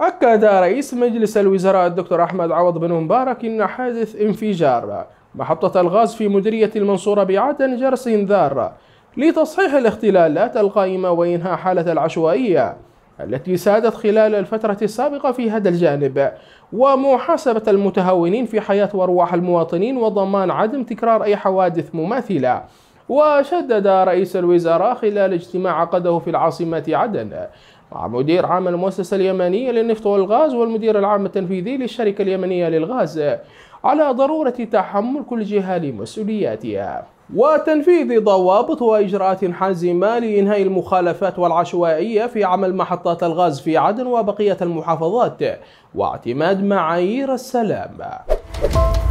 أكد رئيس مجلس الوزراء الدكتور أحمد عوض بن مبارك أن حادث انفجار محطة الغاز في مديرية المنصورة بعدن جرس ذار لتصحيح الاختلالات القائمة وإنهاء حالة العشوائية التي سادت خلال الفترة السابقة في هذا الجانب ومحاسبة المتهونين في حياة وأرواح المواطنين وضمان عدم تكرار أي حوادث مماثلة وشدد رئيس الوزراء خلال اجتماع عقده في العاصمة عدن مع مدير عام المؤسسة اليمنية للنفط والغاز والمدير العام التنفيذي للشركة اليمنية للغاز على ضرورة تحمل كل جهة لمسؤولياتها وتنفيذ ضوابط وإجراءات حازمة لإنهاء المخالفات والعشوائية في عمل محطات الغاز في عدن وبقية المحافظات واعتماد معايير السلام